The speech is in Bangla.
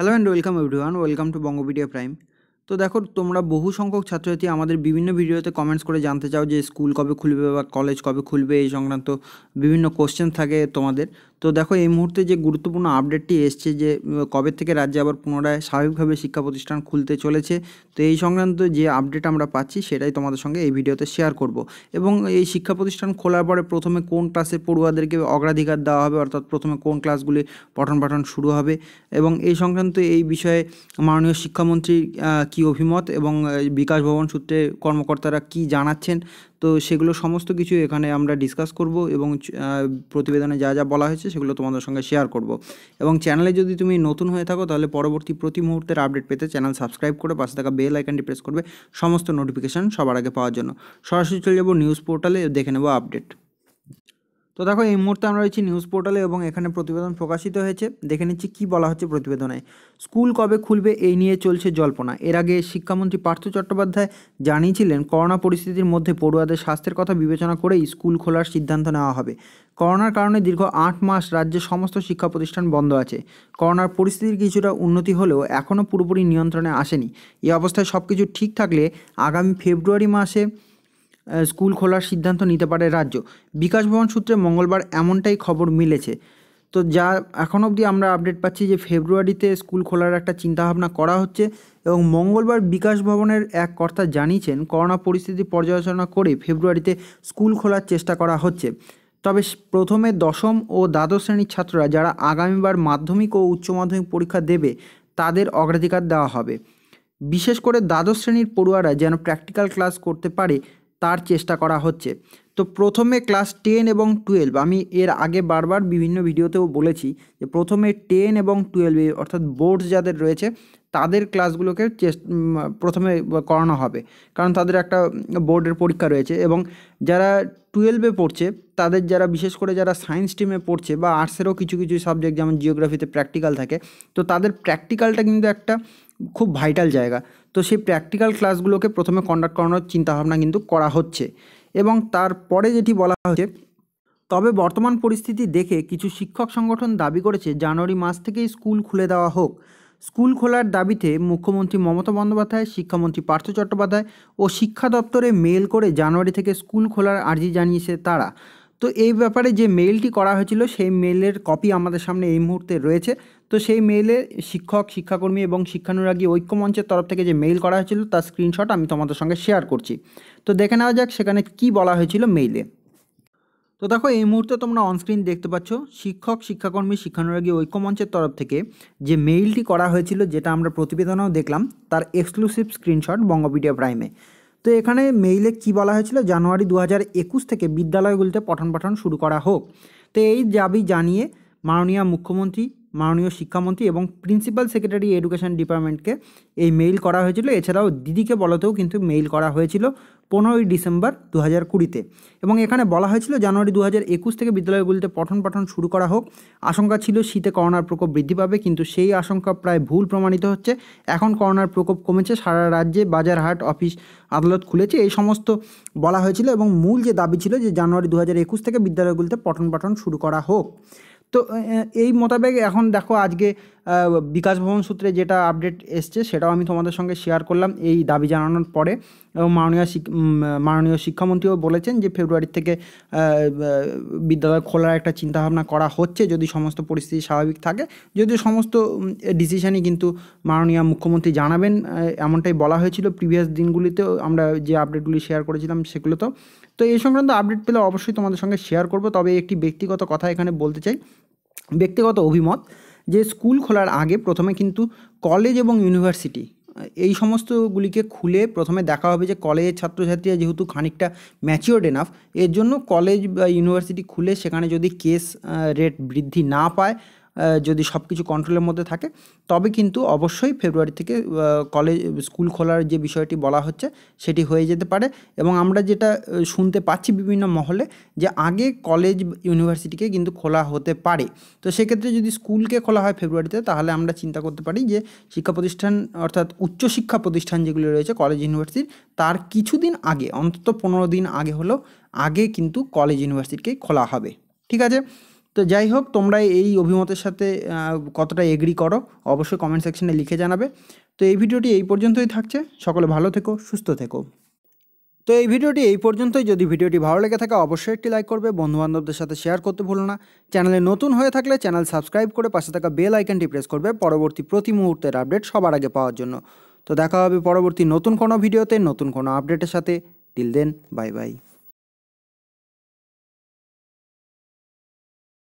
Hello and welcome everyone, welcome to Bongopedia Prime. তো দেখো তোমরা বহু সংখ্যক ছাত্রছাত্রী আমাদের বিভিন্ন ভিডিওতে কমেন্টস করে জানতে চাও যে স্কুল কবে খুলবে বা কলেজ কবে খুলবে এই সংক্রান্ত বিভিন্ন কোশ্চেন থাকে তোমাদের তো দেখো এই মুহূর্তে যে গুরুত্বপূর্ণ আপডেটটি এসছে যে কবে থেকে রাজ্যে আবার পুনরায় স্বাভাবিকভাবে শিক্ষা প্রতিষ্ঠান খুলতে চলেছে তো এই সংক্রান্ত যে আপডেট আমরা পাচ্ছি সেটাই তোমাদের সঙ্গে এই ভিডিওতে শেয়ার করব এবং এই শিক্ষা প্রতিষ্ঠান খোলার পরে প্রথমে কোন ক্লাসে পড়ুয়াদেরকে অগ্রাধিকার দেওয়া হবে অর্থাৎ প্রথমে কোন ক্লাসগুলি পঠন পাঠন শুরু হবে এবং এই সংক্রান্ত এই বিষয়ে মাননীয় শিক্ষামন্ত্রী কী কি অভিমত এবং বিকাশ ভবন সূত্রে কর্মকর্তারা কি জানাচ্ছেন তো সেগুলো সমস্ত কিছু এখানে আমরা ডিসকাস করব এবং প্রতিবেদনে যা যা বলা হয়েছে সেগুলো তোমাদের সঙ্গে শেয়ার করব এবং চ্যানেলে যদি তুমি নতুন হয়ে থাকো তাহলে পরবর্তী প্রতি মুহূর্তের আপডেট পেতে চ্যানেল সাবস্ক্রাইব করে পাশে থাকা বেল আইকনটি প্রেস করবে সমস্ত নোটিফিকেশান সবার আগে পাওয়ার জন্য সরাসরি চলে যাবো নিউজ পোর্টালে দেখে নেবো আপডেট তো দেখো এই মুহূর্তে আমরা রয়েছি নিউজ পোর্টালে এবং এখানে প্রতিবেদন প্রকাশিত হয়েছে দেখে নিচ্ছি কী বলা হচ্ছে প্রতিবেদনে স্কুল কবে খুলবে এই নিয়ে চলছে জল্পনা এর আগে শিক্ষামন্ত্রী পার্থ চট্টোপাধ্যায় জানিয়েছিলেন করোনা পরিস্থিতির মধ্যে পড়ুয়াদের স্বাস্থ্যের কথা বিবেচনা করেই স্কুল খোলার সিদ্ধান্ত নেওয়া হবে করোনার কারণে দীর্ঘ আট মাস রাজ্যের সমস্ত শিক্ষা প্রতিষ্ঠান বন্ধ আছে করোনার পরিস্থিতির কিছুটা উন্নতি হলেও এখনও পুরোপুরি নিয়ন্ত্রণে আসেনি এই অবস্থায় সব কিছু ঠিক থাকলে আগামী ফেব্রুয়ারি মাসে স্কুল খোলার সিদ্ধান্ত নিতে পারে রাজ্য বিকাশ ভবন সূত্রে মঙ্গলবার এমনটাই খবর মিলেছে তো যা এখন অবধি আমরা আপডেট পাচ্ছি যে ফেব্রুয়ারিতে স্কুল খোলার একটা চিন্তাভাবনা করা হচ্ছে এবং মঙ্গলবার বিকাশ ভবনের এক কর্তা জানিয়েছেন করোনা পরিস্থিতি পর্যালোচনা করে ফেব্রুয়ারিতে স্কুল খোলার চেষ্টা করা হচ্ছে তবে প্রথমে দশম ও দ্বাদশ শ্রেণীর ছাত্ররা যারা আগামীবার মাধ্যমিক ও উচ্চ মাধ্যমিক পরীক্ষা দেবে তাদের অগ্রাধিকার দেওয়া হবে বিশেষ করে দ্বাদশ শ্রেণীর পড়ুয়ারা যেন প্র্যাকটিক্যাল ক্লাস করতে পারে তার চেষ্টা করা হচ্ছে তো প্রথমে ক্লাস টেন এবং টুয়েলভ আমি এর আগে বারবার বিভিন্ন ভিডিওতেও বলেছি যে প্রথমে টেন এবং টুয়েলভে অর্থাৎ বোর্ডস যাদের রয়েছে তাদের ক্লাসগুলোকে প্রথমে করানো হবে কারণ তাদের একটা বোর্ডের পরীক্ষা রয়েছে এবং যারা টুয়েলভে পড়ছে তাদের যারা বিশেষ করে যারা সায়েন্স স্ট্রিমে পড়ছে বা আর্টসেরও কিছু কিছু সাবজেক্ট যেমন জিওগ্রাফিতে প্র্যাকটিক্যাল থাকে তো তাদের প্র্যাকটিক্যালটা কিন্তু একটা খুব ভাইটাল জায়গা তো সেই প্র্যাকটিক্যাল ক্লাসগুলোকে প্রথমে কন্ডাক্ট করানোর চিন্তাভাবনা কিন্তু করা হচ্ছে এবং তারপরে যেটি বলা হচ্ছে তবে বর্তমান পরিস্থিতি দেখে কিছু শিক্ষক সংগঠন দাবি করেছে জানুয়ারি মাস থেকেই স্কুল খুলে দেওয়া হোক স্কুল খোলার দাবিতে মুখ্যমন্ত্রী মমতা বন্দ্যোপাধ্যায় শিক্ষামন্ত্রী পার্থ চট্টোপাধ্যায় ও শিক্ষা দপ্তরে মেল করে জানুয়ারি থেকে স্কুল খোলার আর্জি জানিয়েছে তারা তো এই ব্যাপারে যে মেইলটি করা হয়েছিল সেই মেইলের কপি আমাদের সামনে এই মুহূর্তে রয়েছে তো সেই মেইলে শিক্ষক শিক্ষাকর্মী এবং শিক্ষানুরাগী ঐক্যমঞ্চের তরফ থেকে যে মেইল করা হয়েছিল তার স্ক্রিনশট আমি তোমাদের সঙ্গে শেয়ার করছি তো দেখে নেওয়া যাক সেখানে কি বলা হয়েছিল মেইলে তো দেখো এই মুহূর্তে তোমরা অনস্ক্রিন দেখতে পাচ্ছ শিক্ষক শিক্ষাকর্মী শিক্ষানুরাগী ঐক্যমঞ্চের তরফ থেকে যে মেইলটি করা হয়েছিল যেটা আমরা প্রতিবেদনেও দেখলাম তার এক্সক্লুসিভ স্ক্রিনশট বঙ্গপিডিয়া প্রাইমে তো এখানে মেইলে কি বলা হয়েছিল জানুয়ারি দু থেকে বিদ্যালয়গুলিতে পঠন পাঠন শুরু করা হোক তো এই দাবি জানিয়ে মাননীয় মুখ্যমন্ত্রী মাননীয় শিক্ষামন্ত্রী এবং প্রিন্সিপাল সেক্রেটারি এডুকেশন ডিপার্টমেন্টকে এই মেইল করা হয়েছিল এছাড়াও দিদিকে বলতেও কিন্তু মেইল করা হয়েছিল পনেরোই ডিসেম্বর দু হাজার কুড়িতে এবং এখানে বলা হয়েছিল জানুয়ারি দু হাজার একুশ থেকে বিদ্যালয়গুলিতে পঠন পাঠন শুরু করা হোক আশঙ্কা ছিল শীতে করোনার প্রকোপ বৃদ্ধি পাবে কিন্তু সেই আশঙ্কা প্রায় ভুল প্রমাণিত হচ্ছে এখন করোনার প্রকোপ কমেছে সারা রাজ্যে বাজার হাট অফিস আদালত খুলেছে এই সমস্ত বলা হয়েছিল এবং মূল যে দাবি ছিল যে জানুয়ারি দু হাজার একুশ থেকে বিদ্যালয়গুলিতে পঠন পাঠন শুরু করা হোক তো এই মোতাবেক এখন দেখো আজকে বিকাশ ভবন সূত্রে যেটা আপডেট এসছে সেটাও আমি তোমাদের সঙ্গে শেয়ার করলাম এই দাবি জানানোর পরে এবং মাননীয় মাননীয় শিক্ষামন্ত্রীও বলেছেন যে ফেব্রুয়ারির থেকে বিদ্যালয় খোলার একটা চিন্তাভাবনা করা হচ্ছে যদি সমস্ত পরিস্থিতি স্বাভাবিক থাকে যদিও সমস্ত ডিসিশনই কিন্তু মাননীয় মুখ্যমন্ত্রী জানাবেন এমনটাই বলা হয়েছিল প্রিভিয়াস দিনগুলিতেও আমরা যে আপডেটগুলি শেয়ার করেছিলাম সেগুলো তো তো এই সংক্রান্ত আপডেট পেলে অবশ্যই তোমাদের সঙ্গে শেয়ার করব তবে একটি ব্যক্তিগত কথা এখানে বলতে চাই ব্যক্তিগত অভিমত যে স্কুল খোলার আগে প্রথমে কিন্তু কলেজ এবং ইউনিভার্সিটি এই সমস্তগুলিকে খুলে প্রথমে দেখা হবে যে কলেজের ছাত্রছাত্রীরা যেহেতু খানিকটা ম্যাচিওর্ড এনাফ এর জন্য কলেজ বা ইউনিভার্সিটি খুলে সেখানে যদি কেস রেট বৃদ্ধি না পায় যদি সব কিছু কন্ট্রোলের মধ্যে থাকে তবে কিন্তু অবশ্যই ফেব্রুয়ারি থেকে কলেজ স্কুল খোলার যে বিষয়টি বলা হচ্ছে সেটি হয়ে যেতে পারে এবং আমরা যেটা শুনতে পাচ্ছি বিভিন্ন মহলে যে আগে কলেজ ইউনিভার্সিটিকে কিন্তু খোলা হতে পারে তো সেক্ষেত্রে যদি স্কুলকে খোলা হয় ফেব্রুয়ারিতে তাহলে আমরা চিন্তা করতে পারি যে শিক্ষা প্রতিষ্ঠান অর্থাৎ উচ্চশিক্ষা প্রতিষ্ঠান যেগুলো রয়েছে কলেজ ইউনিভার্সিটির তার কিছুদিন আগে অন্তত পনেরো দিন আগে হলো আগে কিন্তু কলেজ ইউনিভার্সিটিকে খোলা হবে ঠিক আছে তো যাই হোক তোমরা এই অভিমতের সাথে কতটা এগ্রি করো অবশ্যই কমেন্ট সেকশনে লিখে জানাবে তো এই ভিডিওটি এই পর্যন্তই থাকছে সকলে ভালো থেকো সুস্থ থেকো তো এই ভিডিওটি এই পর্যন্তই যদি ভিডিওটি ভালো লেগে থাকে অবশ্যই একটি লাইক করবে বন্ধুবান্ধবদের সাথে শেয়ার করতে ভুলো না চ্যানেলে নতুন হয়ে থাকলে চ্যানেল সাবস্ক্রাইব করে পাশে থাকা বেল আইকনটি প্রেস করবে পরবর্তী প্রতি মুহূর্তের আপডেট সবার আগে পাওয়ার জন্য তো দেখা হবে পরবর্তী নতুন কোনো ভিডিওতে নতুন কোনো আপডেটের সাথে টিল দেন বাই বাই